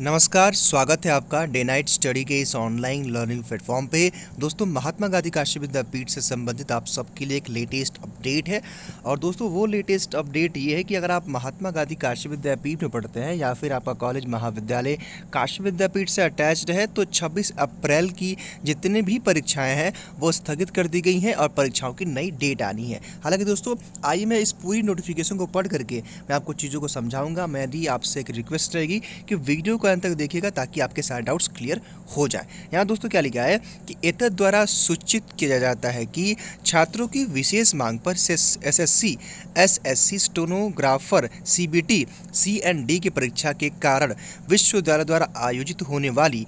नमस्कार स्वागत है आपका डे नाइट स्टडी के इस ऑनलाइन लर्निंग प्लेटफॉर्म पे दोस्तों महात्मा गांधी काशी विद्यापीठ से संबंधित आप सबके लिए एक लेटेस्ट अपडेट है और दोस्तों वो लेटेस्ट अपडेट ये है कि अगर आप महात्मा गांधी काशी विद्यापीठ में पढ़ते हैं या फिर आपका कॉलेज महाविद्यालय काशी विद्यापीठ से अटैच्ड है तो छब्बीस अप्रैल की जितने भी परीक्षाएँ हैं वो स्थगित कर दी गई हैं और परीक्षाओं की नई डेट आनी है हालाँकि दोस्तों आइए मैं इस पूरी नोटिफिकेशन को पढ़ करके मैं आपको चीज़ों को समझाऊँगा मेरी आपसे एक रिक्वेस्ट रहेगी कि वीडियो को अंत तक देखिएगा ताकि आपके सारे डाउट्स क्लियर हो जाए यहाँ दोस्तों क्या लिखा है कि एत द्वारा सूचित किया जाता है कि छात्रों की विशेष मांग पर topper SSC SSC stenographer CBT C and D की परीक्षा के कारण विश्वविद्यालय द्वारा आयोजित होने वाली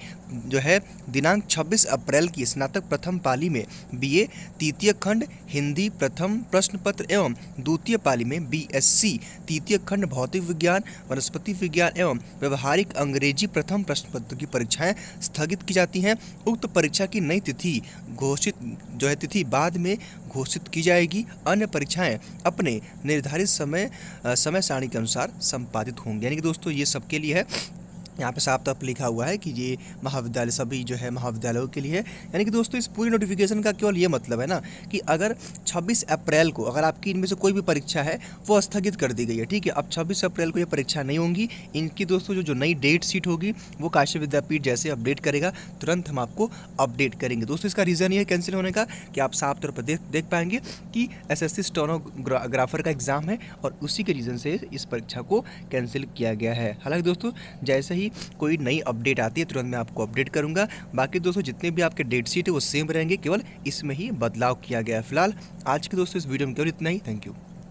जो है दिनांक 26 अप्रैल की स्नातक प्रथम पाली में बीए तृतीय खंड हिंदी प्रथम प्रश्न पत्र एवं द्वितीय पाली में बीएससी तृतीय खंड भौतिक विज्ञान वनस्पति विज्ञान एवं व्यवहारिक अंग्रेजी प्रथम प्रश्न पत्र की परीक्षाएं स्थगित की जाती हैं उक्त परीक्षा की नई तिथि घोषित जो है तिथि बाद में घोषित की जाएगी अन्य परीक्षाएं अपने निर्धारित समय समय सारणी के अनुसार संपादित होंगी यानी कि दोस्तों ये सबके लिए है यहाँ पे साफ तौर पर लिखा हुआ है कि ये महाविद्यालय सभी जो है महाविद्यालयों के लिए है यानी कि दोस्तों इस पूरी नोटिफिकेशन का केवल ये मतलब है ना कि अगर 26 अप्रैल को अगर आपकी इनमें से कोई भी परीक्षा है वो स्थगित कर दी गई है ठीक है अब 26 अप्रैल को ये परीक्षा नहीं होंगी इनकी दोस्तों जो जो नई डेट सीट होगी वो काशी विद्यापीठ जैसे अपडेट करेगा तुरंत हम आपको अपडेट करेंगे दोस्तों इसका रीज़न ये कैंसिल होने का कि आप साफ तौर पर देख देख पाएंगे कि एस एस स्टोनोग्राफर का एग्ज़ाम है और उसी के रीज़न से इस परीक्षा को कैंसिल किया गया है हालाँकि दोस्तों जैसे ही ही कोई नई अपडेट आती है तुरंत मैं आपको अपडेट करूंगा बाकी दोस्तों जितने भी आपके डेट शीट है वो सेम रहेंगे केवल इसमें ही बदलाव किया गया है फिलहाल आज के दोस्तों इस वीडियो में केवल इतना ही थैंक यू